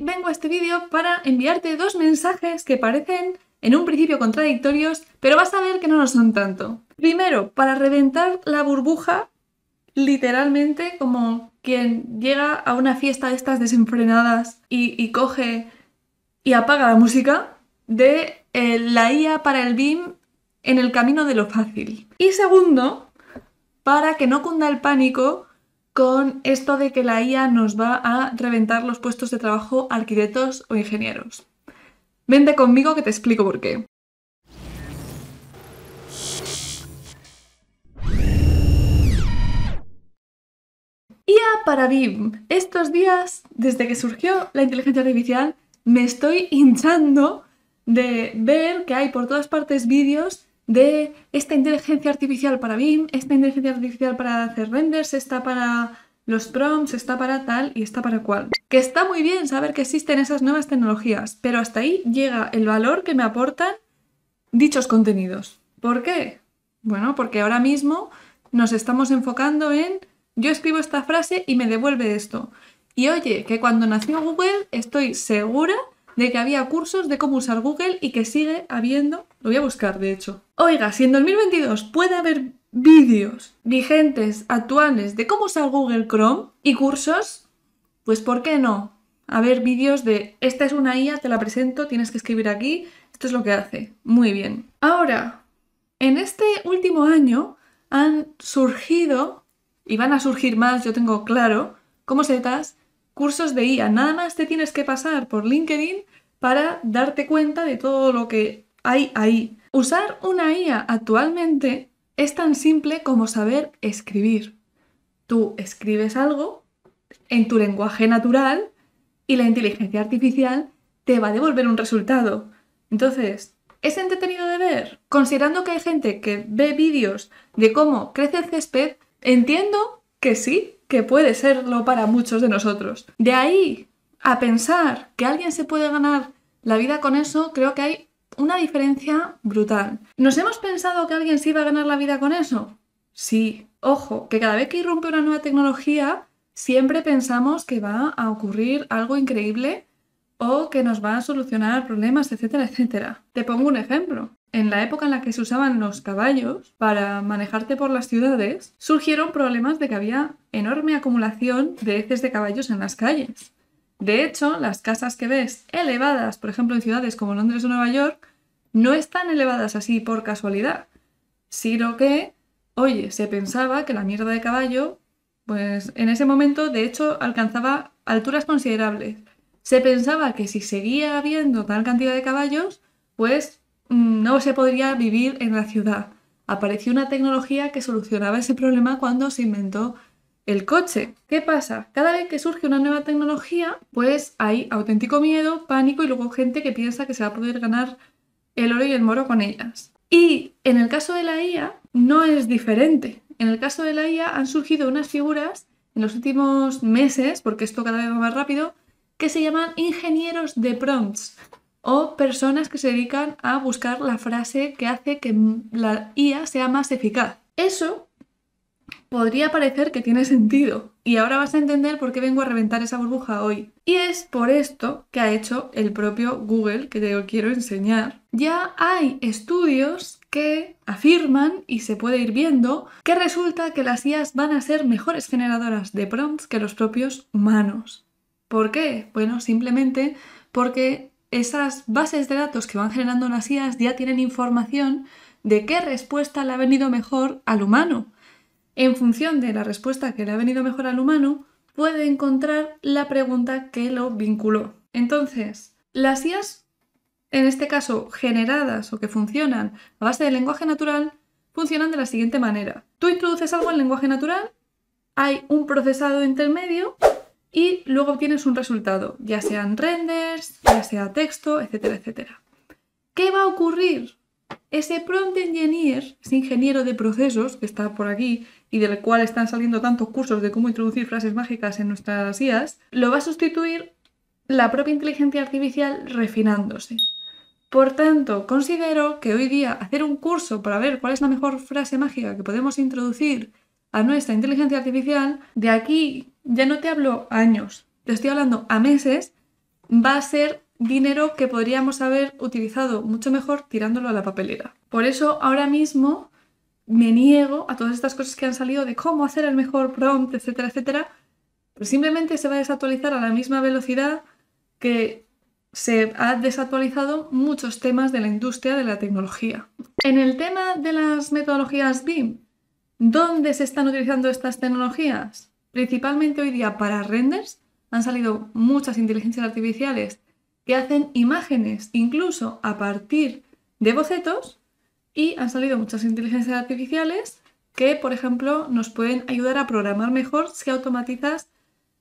vengo a este vídeo para enviarte dos mensajes que parecen en un principio contradictorios, pero vas a ver que no lo son tanto. Primero, para reventar la burbuja, literalmente como quien llega a una fiesta de estas desenfrenadas y, coge y apaga la música de eh, la IA para el BIM en el camino de lo fácil. Y segundo, para que no cunda el pánico con esto de que la IA nos va a reventar los puestos de trabajo arquitectos o ingenieros. Vente conmigo que te explico por qué. IA para BIM. Estos días, desde que surgió la inteligencia artificial, me estoy hinchando de ver que hay por todas partes vídeos de esta inteligencia artificial para BIM, esta inteligencia artificial para hacer renders, esta para los prompts, esta para tal y está para cual. Que está muy bien saber que existen esas nuevas tecnologías, pero hasta ahí llega el valor que me aportan dichos contenidos. ¿Por qué? Bueno, porque ahora mismo nos estamos enfocando en yo escribo esta frase y me devuelve esto. Y oye, que cuando nació Google estoy segura de que había cursos de cómo usar Google y que sigue habiendo, lo voy a buscar de hecho. Oiga, si en 2022 puede haber vídeos vigentes, actuales, de cómo usar Google Chrome y cursos, pues ¿por qué no? A ver vídeos de esta es una IA, te la presento, tienes que escribir aquí, esto es lo que hace. Muy bien. Ahora, en este último año han surgido, y van a surgir más, yo tengo claro, como setas, cursos de IA. Nada más te tienes que pasar por LinkedIn para darte cuenta de todo lo que hay ahí. Usar una IA actualmente es tan simple como saber escribir. Tú escribes algo en tu lenguaje natural y la inteligencia artificial te va a devolver un resultado. Entonces, ¿es entretenido de ver? Considerando que hay gente que ve vídeos de cómo crece el césped, entiendo que sí, que puede serlo para muchos de nosotros. De ahí a pensar que alguien se puede ganar la vida con eso, creo que hay una diferencia brutal. ¿Nos hemos pensado que alguien se iba a ganar la vida con eso? Sí. Ojo, que cada vez que irrumpe una nueva tecnología, siempre pensamos que va a ocurrir algo increíble o que nos van a solucionar problemas, etcétera, etcétera. Te pongo un ejemplo. En la época en la que se usaban los caballos para manejarte por las ciudades, surgieron problemas de que había enorme acumulación de heces de caballos en las calles. De hecho, las casas que ves elevadas, por ejemplo, en ciudades como Londres o Nueva York, no están elevadas así por casualidad, sino que, oye, se pensaba que la mierda de caballo, pues en ese momento, de hecho, alcanzaba alturas considerables se pensaba que si seguía habiendo tal cantidad de caballos, pues mm, no se podría vivir en la ciudad. Apareció una tecnología que solucionaba ese problema cuando se inventó el coche. ¿Qué pasa? Cada vez que surge una nueva tecnología, pues hay auténtico miedo, pánico y luego gente que piensa que se va a poder ganar el oro y el moro con ellas. Y en el caso de la IA no es diferente. En el caso de la IA han surgido unas figuras en los últimos meses, porque esto cada vez va más rápido, que se llaman ingenieros de prompts o personas que se dedican a buscar la frase que hace que la IA sea más eficaz. Eso podría parecer que tiene sentido y ahora vas a entender por qué vengo a reventar esa burbuja hoy. Y es por esto que ha hecho el propio Google, que te quiero enseñar. Ya hay estudios que afirman, y se puede ir viendo, que resulta que las IAs van a ser mejores generadoras de prompts que los propios humanos. ¿Por qué? Bueno, simplemente porque esas bases de datos que van generando las IAS ya tienen información de qué respuesta le ha venido mejor al humano. En función de la respuesta que le ha venido mejor al humano, puede encontrar la pregunta que lo vinculó. Entonces, las IAS, en este caso generadas o que funcionan a base del lenguaje natural, funcionan de la siguiente manera. Tú introduces algo en lenguaje natural, hay un procesado intermedio y luego obtienes un resultado, ya sean renders, ya sea texto, etcétera, etcétera. ¿Qué va a ocurrir? Ese prompt engineer, ese ingeniero de procesos que está por aquí y del cual están saliendo tantos cursos de cómo introducir frases mágicas en nuestras IAs, lo va a sustituir la propia inteligencia artificial refinándose. Por tanto, considero que hoy día hacer un curso para ver cuál es la mejor frase mágica que podemos introducir a nuestra inteligencia artificial, de aquí ya no te hablo años, te estoy hablando a meses, va a ser dinero que podríamos haber utilizado mucho mejor tirándolo a la papelera. Por eso ahora mismo me niego a todas estas cosas que han salido de cómo hacer el mejor prompt, etcétera, etcétera. Pero simplemente se va a desactualizar a la misma velocidad que se ha desactualizado muchos temas de la industria de la tecnología. En el tema de las metodologías BIM, ¿dónde se están utilizando estas tecnologías? principalmente hoy día para renders, han salido muchas inteligencias artificiales que hacen imágenes incluso a partir de bocetos y han salido muchas inteligencias artificiales que, por ejemplo, nos pueden ayudar a programar mejor si automatizas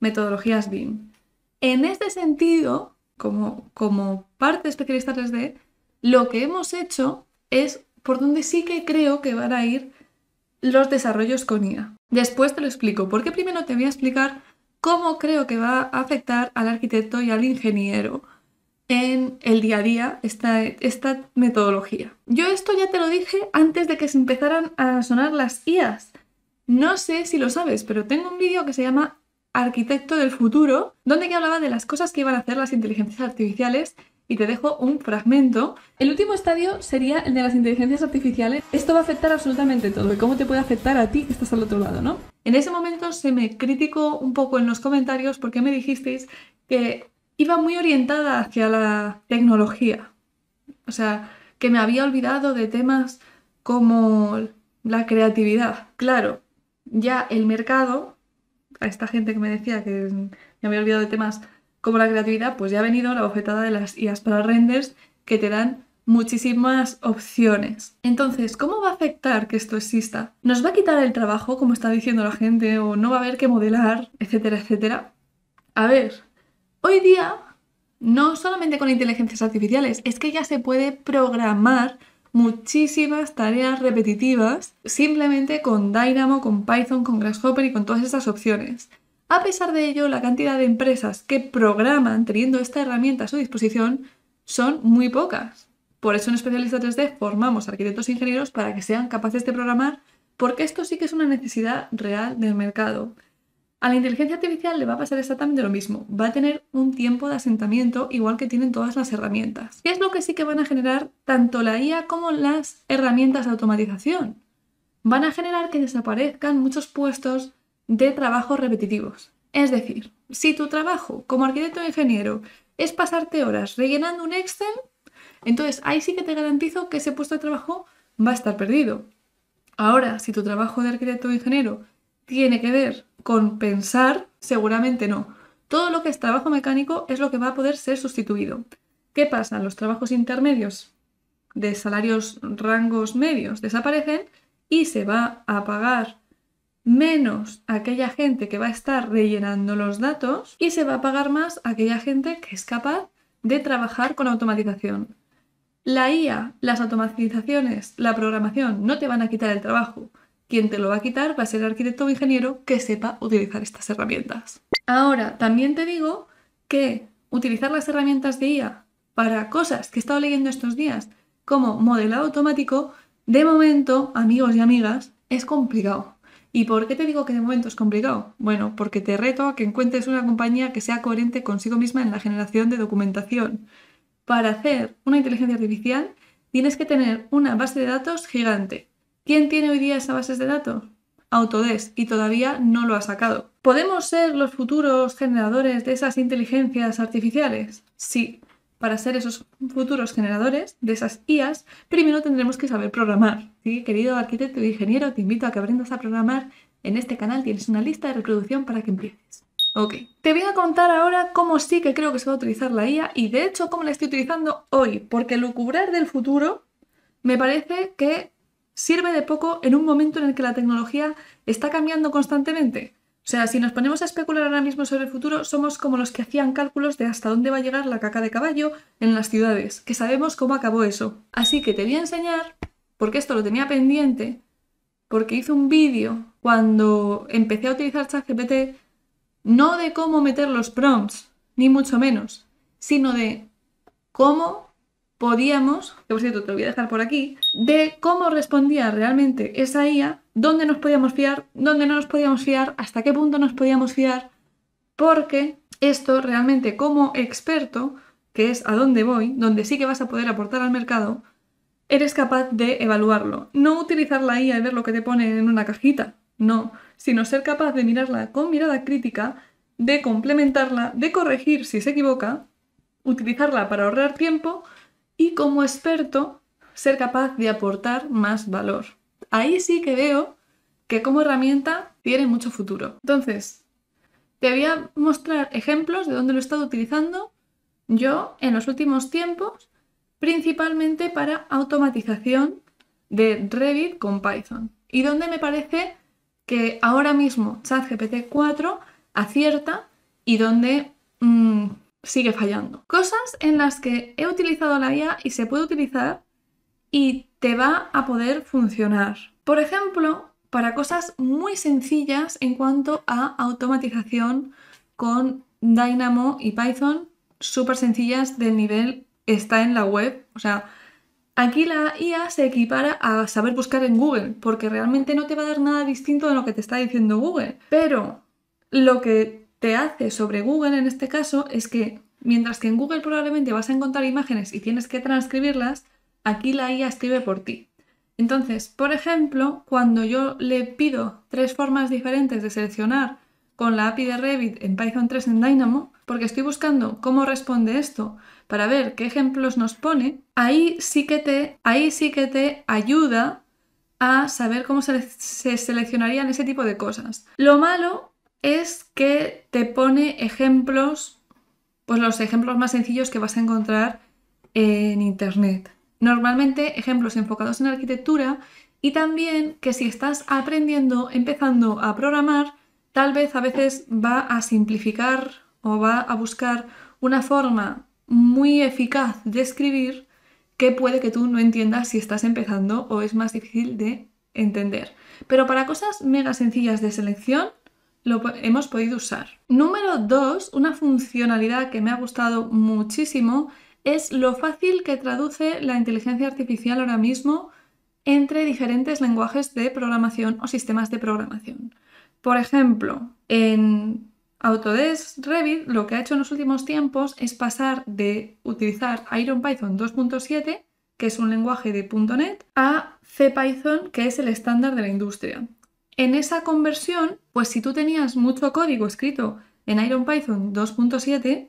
metodologías BIM. En este sentido, como, como parte especialista 3D, lo que hemos hecho es por donde sí que creo que van a ir los desarrollos con IA. Después te lo explico, porque primero te voy a explicar cómo creo que va a afectar al arquitecto y al ingeniero en el día a día esta, esta metodología. Yo esto ya te lo dije antes de que se empezaran a sonar las IAs. No sé si lo sabes, pero tengo un vídeo que se llama Arquitecto del Futuro, donde ya hablaba de las cosas que iban a hacer las inteligencias artificiales y te dejo un fragmento. El último estadio sería el de las inteligencias artificiales. Esto va a afectar absolutamente todo. ¿Y cómo te puede afectar a ti que estás al otro lado, no? En ese momento se me criticó un poco en los comentarios porque me dijisteis que iba muy orientada hacia la tecnología. O sea, que me había olvidado de temas como la creatividad. Claro, ya el mercado, a esta gente que me decía que me había olvidado de temas como la creatividad, pues ya ha venido la bofetada de las IAS para renders que te dan muchísimas opciones. Entonces, ¿cómo va a afectar que esto exista? ¿Nos va a quitar el trabajo, como está diciendo la gente, o no va a haber que modelar, etcétera, etcétera? A ver, hoy día, no solamente con inteligencias artificiales, es que ya se puede programar muchísimas tareas repetitivas simplemente con Dynamo, con Python, con Grasshopper y con todas esas opciones. A pesar de ello, la cantidad de empresas que programan teniendo esta herramienta a su disposición son muy pocas. Por eso en Especialista 3D formamos arquitectos e ingenieros para que sean capaces de programar, porque esto sí que es una necesidad real del mercado. A la inteligencia artificial le va a pasar exactamente lo mismo. Va a tener un tiempo de asentamiento igual que tienen todas las herramientas. ¿Qué es lo que sí que van a generar tanto la IA como las herramientas de automatización? Van a generar que desaparezcan muchos puestos de trabajos repetitivos. Es decir, si tu trabajo como arquitecto o ingeniero es pasarte horas rellenando un Excel, entonces ahí sí que te garantizo que ese puesto de trabajo va a estar perdido. Ahora, si tu trabajo de arquitecto o ingeniero tiene que ver con pensar, seguramente no. Todo lo que es trabajo mecánico es lo que va a poder ser sustituido. ¿Qué pasa? Los trabajos intermedios de salarios rangos medios desaparecen y se va a pagar menos aquella gente que va a estar rellenando los datos y se va a pagar más aquella gente que es capaz de trabajar con automatización. La IA, las automatizaciones, la programación no te van a quitar el trabajo. Quien te lo va a quitar va a ser el arquitecto o ingeniero que sepa utilizar estas herramientas. Ahora, también te digo que utilizar las herramientas de IA para cosas que he estado leyendo estos días, como modelado automático, de momento, amigos y amigas, es complicado. ¿Y por qué te digo que de momento es complicado? Bueno, porque te reto a que encuentres una compañía que sea coherente consigo misma en la generación de documentación. Para hacer una inteligencia artificial tienes que tener una base de datos gigante. ¿Quién tiene hoy día esa base de datos? Autodesk y todavía no lo ha sacado. ¿Podemos ser los futuros generadores de esas inteligencias artificiales? Sí, para ser esos futuros generadores de esas IAs, primero tendremos que saber programar. Querido arquitecto e ingeniero, te invito a que aprendas a programar. En este canal tienes una lista de reproducción para que empieces. Ok, te voy a contar ahora cómo sí que creo que se va a utilizar la IA y de hecho cómo la estoy utilizando hoy, porque lucubrar del futuro me parece que sirve de poco en un momento en el que la tecnología está cambiando constantemente. O sea, si nos ponemos a especular ahora mismo sobre el futuro, somos como los que hacían cálculos de hasta dónde va a llegar la caca de caballo en las ciudades, que sabemos cómo acabó eso. Así que te voy a enseñar, porque esto lo tenía pendiente, porque hice un vídeo cuando empecé a utilizar ChatGPT, no de cómo meter los prompts, ni mucho menos, sino de cómo podíamos, que por cierto te lo voy a dejar por aquí, de cómo respondía realmente esa IA dónde nos podíamos fiar, dónde no nos podíamos fiar, hasta qué punto nos podíamos fiar, porque esto realmente como experto, que es a dónde voy, donde sí que vas a poder aportar al mercado, eres capaz de evaluarlo. No utilizar la IA y ver lo que te pone en una cajita, no, sino ser capaz de mirarla con mirada crítica, de complementarla, de corregir si se equivoca, utilizarla para ahorrar tiempo y como experto ser capaz de aportar más valor ahí sí que veo que como herramienta tiene mucho futuro. Entonces, te voy a mostrar ejemplos de dónde lo he estado utilizando yo en los últimos tiempos, principalmente para automatización de Revit con Python. Y donde me parece que ahora mismo ChatGPT 4 acierta y donde mm, sigue fallando. Cosas en las que he utilizado la IA y se puede utilizar y te va a poder funcionar. Por ejemplo, para cosas muy sencillas en cuanto a automatización con Dynamo y Python, súper sencillas del nivel está en la web. O sea, aquí la IA se equipara a saber buscar en Google, porque realmente no te va a dar nada distinto de lo que te está diciendo Google. Pero lo que te hace sobre Google en este caso es que mientras que en Google probablemente vas a encontrar imágenes y tienes que transcribirlas, aquí la IA escribe por ti. Entonces, por ejemplo, cuando yo le pido tres formas diferentes de seleccionar con la API de Revit en Python 3 en Dynamo, porque estoy buscando cómo responde esto para ver qué ejemplos nos pone, ahí sí que te, ahí sí que te ayuda a saber cómo se, se seleccionarían ese tipo de cosas. Lo malo es que te pone ejemplos, pues los ejemplos más sencillos que vas a encontrar en Internet. Normalmente ejemplos enfocados en arquitectura y también que si estás aprendiendo, empezando a programar, tal vez a veces va a simplificar o va a buscar una forma muy eficaz de escribir que puede que tú no entiendas si estás empezando o es más difícil de entender. Pero para cosas mega sencillas de selección lo hemos podido usar. Número 2, una funcionalidad que me ha gustado muchísimo es lo fácil que traduce la inteligencia artificial ahora mismo entre diferentes lenguajes de programación o sistemas de programación. Por ejemplo, en Autodesk Revit lo que ha hecho en los últimos tiempos es pasar de utilizar IronPython 2.7, que es un lenguaje de .NET, a CPython, que es el estándar de la industria. En esa conversión, pues si tú tenías mucho código escrito en IronPython 2.7,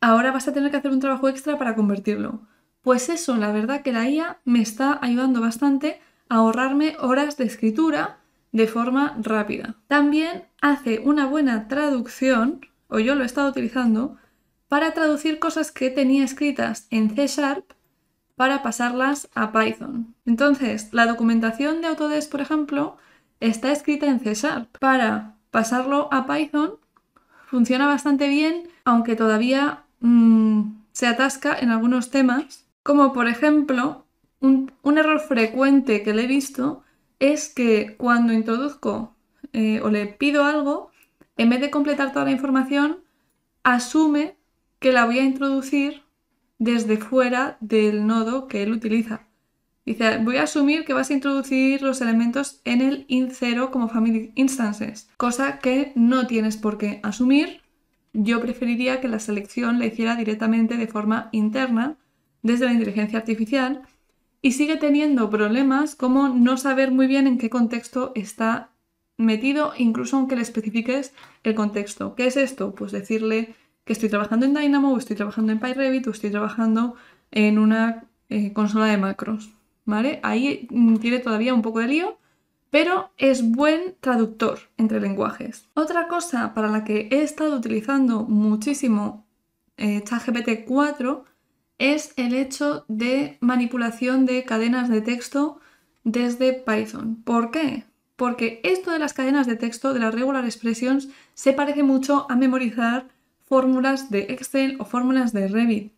ahora vas a tener que hacer un trabajo extra para convertirlo. Pues eso, la verdad que la IA me está ayudando bastante a ahorrarme horas de escritura de forma rápida. También hace una buena traducción, o yo lo he estado utilizando, para traducir cosas que tenía escritas en C Sharp para pasarlas a Python. Entonces, la documentación de Autodesk, por ejemplo, está escrita en C Sharp. Para pasarlo a Python funciona bastante bien, aunque todavía Mm, se atasca en algunos temas, como por ejemplo, un, error frecuente que le he visto es que cuando introduzco eh, o le pido algo, en vez de completar toda la información, asume que la voy a introducir desde fuera del nodo que él utiliza. Dice, voy a asumir que vas a introducir los elementos en el in0 como family instances, cosa que no tienes por qué asumir yo preferiría que la selección la hiciera directamente de forma interna desde la inteligencia artificial y sigue teniendo problemas como no saber muy bien en qué contexto está metido, incluso aunque le especifiques el contexto. ¿Qué es esto? Pues decirle que estoy trabajando en Dynamo, o estoy trabajando en PyRevit, o estoy trabajando en una eh, consola de macros. ¿Vale? Ahí mm, tiene todavía un poco de lío, pero es buen traductor entre lenguajes. Otra cosa para la que he estado utilizando muchísimo eh, ChatGPT 4 es el hecho de manipulación de cadenas de texto desde Python. ¿Por qué? Porque esto de las cadenas de texto, de las regular expressions, se parece mucho a memorizar fórmulas de Excel o fórmulas de Revit.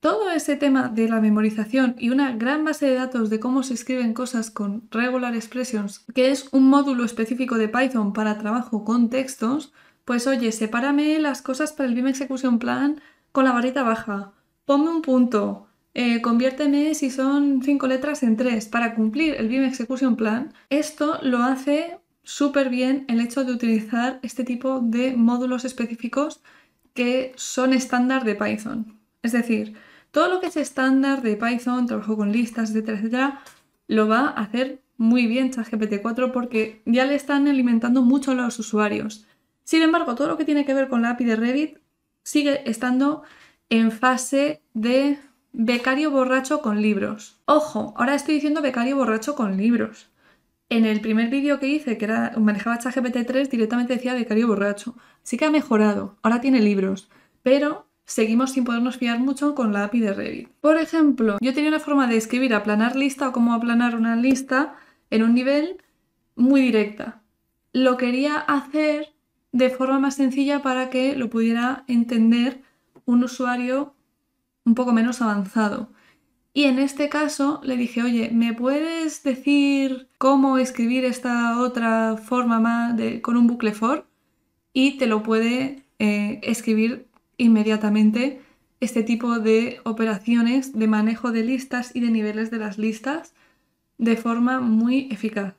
Todo ese tema de la memorización y una gran base de datos de cómo se escriben cosas con regular expressions, que es un módulo específico de Python para trabajo con textos, pues oye, sepárame las cosas para el BIM Execution Plan con la varita baja, ponme un punto, eh, conviérteme si son cinco letras en tres para cumplir el BIM Execution Plan. Esto lo hace súper bien el hecho de utilizar este tipo de módulos específicos que son estándar de Python. Es decir, todo lo que es estándar de Python, trabajo con listas, etcétera, etcétera, lo va a hacer muy bien ChatGPT 4 porque ya le están alimentando mucho a los usuarios. Sin embargo, todo lo que tiene que ver con la API de Reddit sigue estando en fase de becario borracho con libros. Ojo, ahora estoy diciendo becario borracho con libros. En el primer vídeo que hice, que era, manejaba ChatGPT 3, directamente decía becario borracho. Sí que ha mejorado, ahora tiene libros, pero seguimos sin podernos fiar mucho con la API de Revit. Por ejemplo, yo tenía una forma de escribir aplanar lista o cómo aplanar una lista en un nivel muy directa. Lo quería hacer de forma más sencilla para que lo pudiera entender un usuario un poco menos avanzado. Y en este caso le dije, oye, ¿me puedes decir cómo escribir esta otra forma más de, con un bucle for? Y te lo puede eh, escribir inmediatamente este tipo de operaciones de manejo de listas y de niveles de las listas de forma muy eficaz.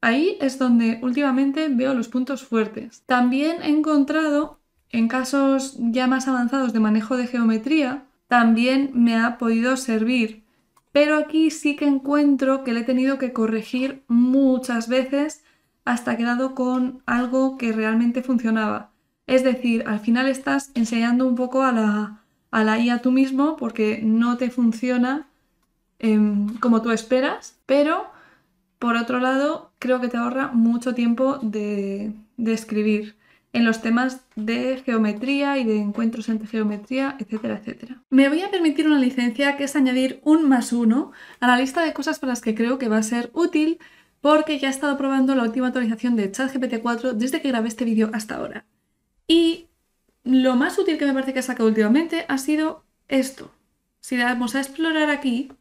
Ahí es donde últimamente veo los puntos fuertes. También he encontrado en casos ya más avanzados de manejo de geometría, también me ha podido servir, pero aquí sí que encuentro que le he tenido que corregir muchas veces hasta quedado con algo que realmente funcionaba. Es decir, al final estás enseñando un poco a la, a IA tú mismo porque no te funciona em, como tú esperas, pero por otro lado creo que te ahorra mucho tiempo de, de escribir en los temas de geometría y de encuentros entre geometría, etcétera, etcétera. Me voy a permitir una licencia que es añadir un más uno a la lista de cosas para las que creo que va a ser útil porque ya he estado probando la última actualización de ChatGPT 4 desde que grabé este vídeo hasta ahora. Y lo más útil que me parece que ha sacado últimamente ha sido esto. Si le damos a explorar aquí,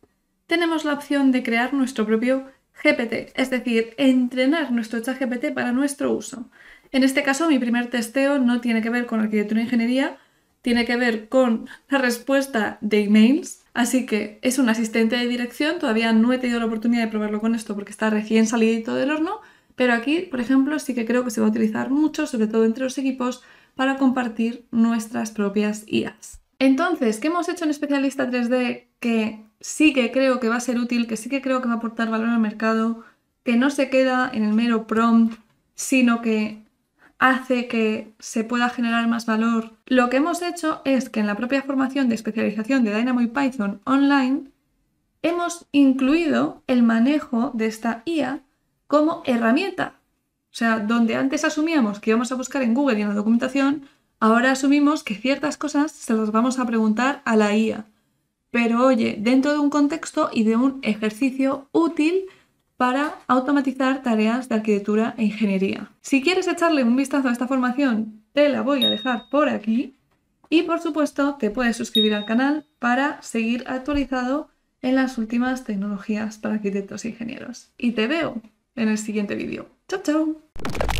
tenemos la opción de crear nuestro propio GPT, es decir, entrenar nuestro chat GPT para nuestro uso. En este caso, mi primer testeo no tiene que ver con arquitectura e ingeniería, tiene que ver con la respuesta de emails. Así que es un asistente de dirección, todavía no he tenido la oportunidad de probarlo con esto porque está recién salidito del horno, pero aquí, por ejemplo, sí que creo que se va a utilizar mucho, sobre todo entre los equipos, para compartir nuestras propias IAs. Entonces, ¿qué hemos hecho en Especialista 3D que sí que creo que va a ser útil, que sí que creo que va a aportar valor al mercado, que no se queda en el mero prompt, sino que hace que se pueda generar más valor. Lo que hemos hecho es que en la propia formación de especialización de Dynamo y Python online hemos incluido el manejo de esta IA como herramienta. O sea, donde antes asumíamos que íbamos a buscar en Google y en la documentación, ahora asumimos que ciertas cosas se las vamos a preguntar a la IA. Pero oye, dentro de un contexto y de un ejercicio útil para automatizar tareas de arquitectura e ingeniería. Si quieres echarle un vistazo a esta formación, te la voy a dejar por aquí. Y por supuesto, te puedes suscribir al canal para seguir actualizado en las últimas tecnologías para arquitectos e ingenieros. Y te veo en el siguiente vídeo. ¡Chao, chao!